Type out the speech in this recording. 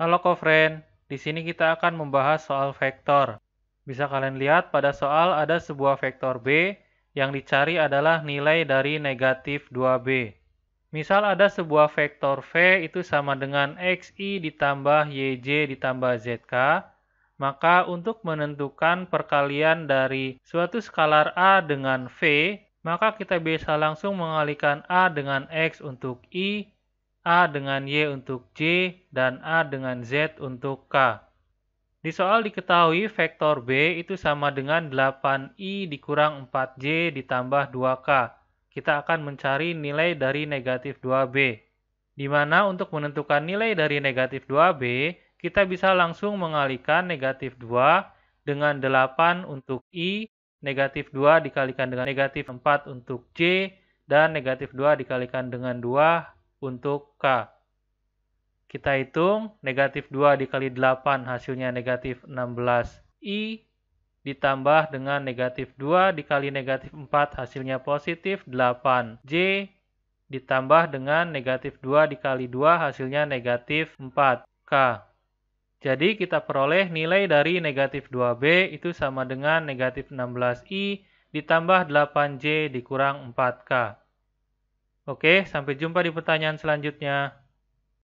Halo kofren, di sini kita akan membahas soal vektor. Bisa kalian lihat pada soal ada sebuah vektor B yang dicari adalah nilai dari negatif 2B. Misal ada sebuah vektor V itu sama dengan XI ditambah YJ ditambah ZK, maka untuk menentukan perkalian dari suatu skalar A dengan V, maka kita bisa langsung mengalihkan A dengan X untuk I A dengan Y untuk J, dan A dengan Z untuk K. Di soal diketahui vektor B itu sama dengan 8I dikurang 4J ditambah 2K. Kita akan mencari nilai dari negatif 2B. Di mana untuk menentukan nilai dari negatif 2B, kita bisa langsung mengalihkan negatif 2 dengan 8 untuk I, negatif 2 dikalikan dengan negatif 4 untuk J, dan negatif 2 dikalikan dengan 2 untuk K. Kita hitung negatif 2 dikali 8 hasilnya negatif 16. I ditambah dengan negatif 2 dikali negatif 4 hasilnya positif 8. J ditambah dengan negatif 2 dikali 2 hasilnya negatif 4K. Jadi kita peroleh nilai dari negatif 2B itu sama dengan negatif 16I ditambah 8J dikurang 4K. Oke, sampai jumpa di pertanyaan selanjutnya.